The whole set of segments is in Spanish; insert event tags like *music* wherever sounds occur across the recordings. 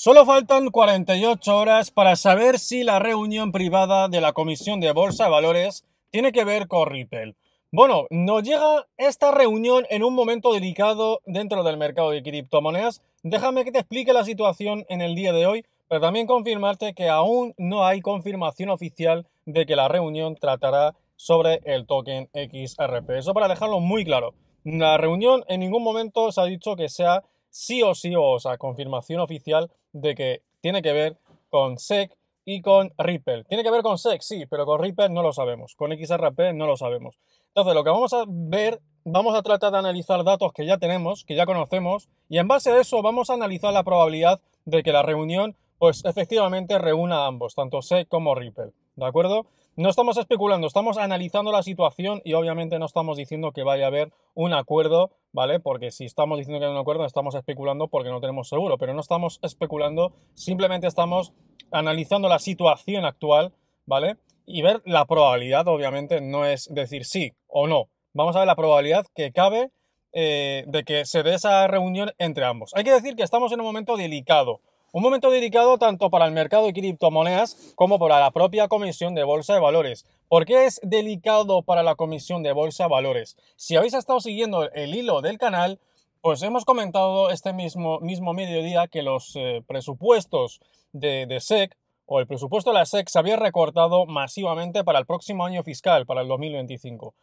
Solo faltan 48 horas para saber si la reunión privada de la Comisión de Bolsa de Valores tiene que ver con Ripple. Bueno, nos llega esta reunión en un momento delicado dentro del mercado de criptomonedas. Déjame que te explique la situación en el día de hoy, pero también confirmarte que aún no hay confirmación oficial de que la reunión tratará sobre el token XRP. Eso para dejarlo muy claro. La reunión en ningún momento se ha dicho que sea sí o sí o, o sea, confirmación oficial de que tiene que ver con SEC y con Ripple. Tiene que ver con SEC, sí, pero con Ripple no lo sabemos. Con XRP no lo sabemos. Entonces, lo que vamos a ver, vamos a tratar de analizar datos que ya tenemos, que ya conocemos, y en base a eso vamos a analizar la probabilidad de que la reunión, pues efectivamente reúna a ambos, tanto SEC como Ripple. ¿De acuerdo? No estamos especulando, estamos analizando la situación y obviamente no estamos diciendo que vaya a haber un acuerdo, ¿vale? Porque si estamos diciendo que hay un acuerdo, estamos especulando porque no tenemos seguro, pero no estamos especulando, simplemente estamos analizando la situación actual, ¿vale? Y ver la probabilidad, obviamente, no es decir sí o no. Vamos a ver la probabilidad que cabe eh, de que se dé esa reunión entre ambos. Hay que decir que estamos en un momento delicado. Un momento dedicado tanto para el mercado de criptomonedas como para la propia Comisión de Bolsa de Valores. ¿Por qué es delicado para la Comisión de Bolsa de Valores? Si habéis estado siguiendo el hilo del canal, pues hemos comentado este mismo, mismo mediodía que los eh, presupuestos de, de SEC o el presupuesto de la SEC se había recortado masivamente para el próximo año fiscal, para el 2025.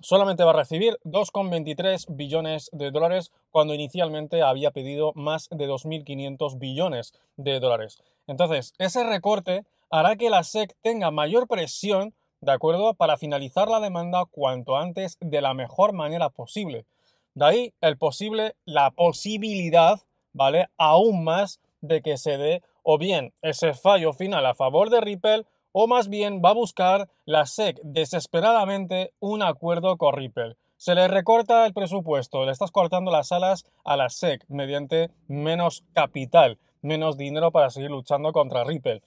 Solamente va a recibir 2,23 billones de dólares cuando inicialmente había pedido más de 2.500 billones de dólares. Entonces, ese recorte hará que la SEC tenga mayor presión, ¿de acuerdo?, para finalizar la demanda cuanto antes de la mejor manera posible. De ahí el posible, la posibilidad, ¿vale?, aún más de que se dé o bien ese fallo final a favor de Ripple o más bien va a buscar la SEC desesperadamente un acuerdo con Ripple. Se le recorta el presupuesto, le estás cortando las alas a la SEC mediante menos capital, menos dinero para seguir luchando contra Ripple.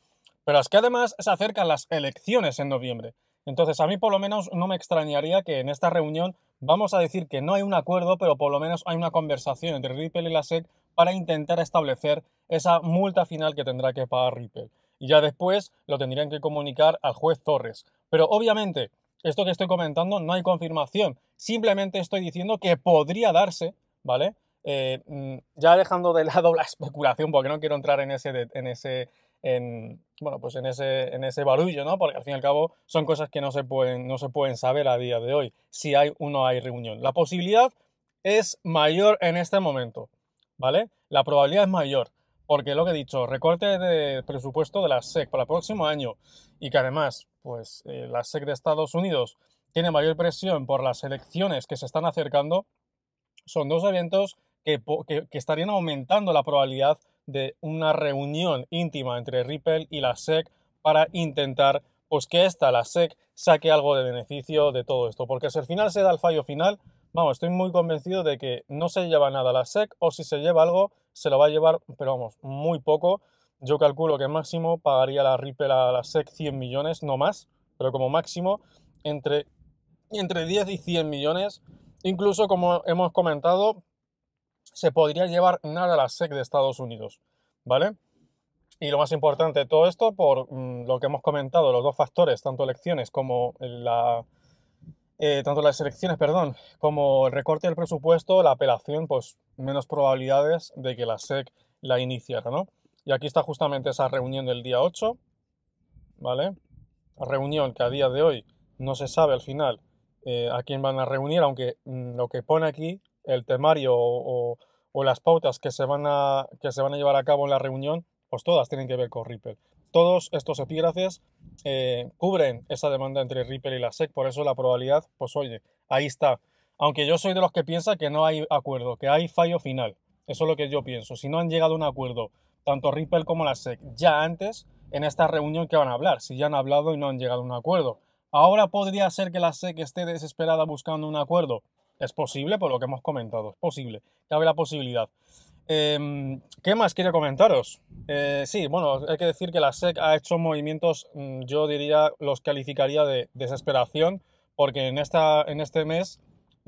Pero es que además se acercan las elecciones en noviembre. Entonces a mí por lo menos no me extrañaría que en esta reunión vamos a decir que no hay un acuerdo, pero por lo menos hay una conversación entre Ripple y la SEC para intentar establecer esa multa final que tendrá que pagar Ripple. Y ya después lo tendrían que comunicar al juez Torres. Pero obviamente, esto que estoy comentando no hay confirmación. Simplemente estoy diciendo que podría darse, ¿vale? Eh, mm, ya dejando de lado *laughs* la especulación, porque no quiero entrar en ese, en ese, en, bueno, pues en ese, en ese barullo, ¿no? Porque al fin y al cabo son cosas que no se pueden, no se pueden saber a día de hoy si hay o no hay reunión. La posibilidad es mayor en este momento. La probabilidad es mayor, porque lo que he dicho, recorte de presupuesto de la SEC para el próximo año y que además, pues eh, la SEC de Estados Unidos tiene mayor presión por las elecciones que se están acercando, son dos eventos que, estarían aumentando la probabilidad de una reunión íntima entre Ripple y la SEC para intentar pues que esta, la SEC, saque algo de beneficio de todo esto, porque si al final se da el fallo final, Vamos, estoy muy convencido de que no se lleva nada a la SEC o si se lleva algo, se lo va a llevar, pero vamos, muy poco. Yo calculo que máximo pagaría la Ripple a la SEC 100 millones, no más, pero como máximo entre, entre 10 y 100 millones. Incluso, como hemos comentado, se podría llevar nada a la SEC de Estados Unidos, ¿vale? Y lo más importante de todo esto, por mm, lo que hemos comentado, los dos factores, tanto elecciones como la, eh, tanto las elecciones, perdón, como el recorte del presupuesto, la apelación, pues menos probabilidades de que la SEC la iniciara, ¿no? Y aquí está justamente esa reunión del día 8, ¿vale? Reunión que a día de hoy no se sabe al final eh, a quién van a reunir, aunque mm, lo que pone aquí, el temario o, las pautas que se, van a, que se van a llevar a cabo en la reunión, pues todas tienen que ver con Ripple. Todos estos epígrafes eh, cubren esa demanda entre Ripple y la SEC, por eso la probabilidad, pues oye, ahí está. Aunque yo soy de los que piensa que no hay acuerdo, que hay fallo final. Eso es lo que yo pienso. Si no han llegado a un acuerdo, tanto Ripple como la SEC, ya antes, en esta reunión que van a hablar, si ya han hablado y no han llegado a un acuerdo. Ahora podría ser que la SEC esté desesperada buscando un acuerdo. Es posible, por lo que hemos comentado, es posible, cabe la posibilidad. Em, ¿Qué más quiero comentaros? Eh, sí, bueno, hay que decir que la SEC ha hecho movimientos, mm, yo diría, los calificaría de desesperación, porque en, esta, en este mes,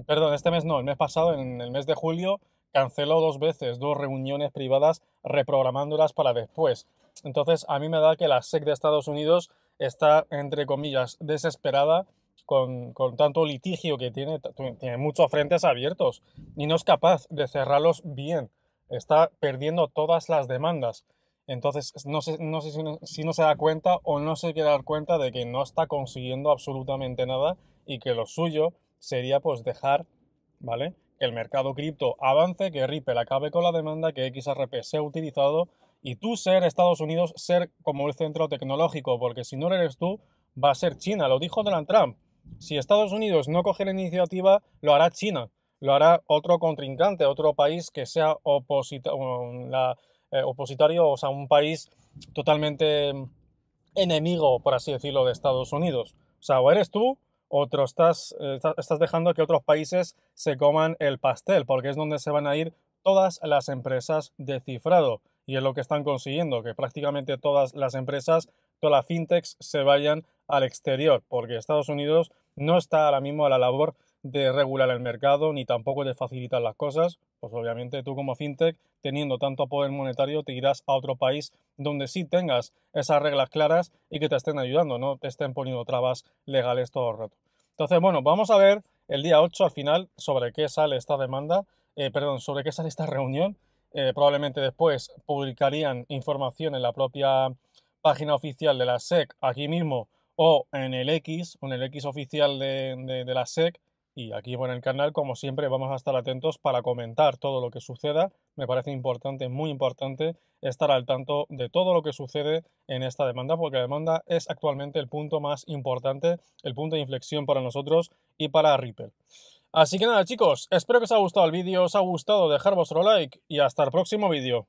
perdón, este mes no, el mes pasado, en el mes de julio, canceló dos veces dos reuniones privadas, reprogramándolas para después. Entonces, a mí me da que la SEC de Estados Unidos está, entre comillas, desesperada con, con, tanto litigio que tiene, tiene muchos frentes abiertos y no es capaz de cerrarlos bien está perdiendo todas las demandas. Entonces, no sé, si, no, se da cuenta o no se quiere dar cuenta de que no está consiguiendo absolutamente nada y que lo suyo sería pues dejar, ¿vale? Que el mercado cripto avance, que Ripple acabe con la demanda, que XRP sea utilizado y tú ser Estados Unidos, ser como el centro tecnológico, porque si no lo eres tú, va a ser China. Lo dijo Donald Trump. Si Estados Unidos no coge la iniciativa, lo hará China lo hará otro contrincante, otro país que sea opositorio, eh, o sea, un país totalmente enemigo, por así decirlo, de Estados Unidos. O sea, o eres tú, o estás, eh, estás dejando que otros países se coman el pastel, porque es donde se van a ir todas las empresas de cifrado. Y es lo que están consiguiendo, que prácticamente todas las empresas, todas las fintechs, se vayan al exterior, porque Estados Unidos no está ahora mismo a la labor de regular el mercado ni tampoco de facilitar las cosas, pues obviamente tú como fintech, teniendo tanto poder monetario, te irás a otro país donde sí tengas esas reglas claras y que te estén ayudando, no te estén poniendo trabas legales todo el rato. Entonces, bueno, vamos a ver el día 8 al final sobre qué sale esta demanda, eh, perdón, sobre qué sale esta reunión. Eh, probablemente después publicarían información en la propia página oficial de la SEC aquí mismo o en el X, en el X oficial de la SEC, y aquí en el canal, como siempre, vamos a estar atentos para comentar todo lo que suceda. Me parece importante, muy importante, estar al tanto de todo lo que sucede en esta demanda, porque la demanda es actualmente el punto más importante, el punto de inflexión para nosotros y para Ripple. Así que nada chicos, espero que os haya gustado el vídeo, os ha gustado dejar vuestro like y hasta el próximo vídeo.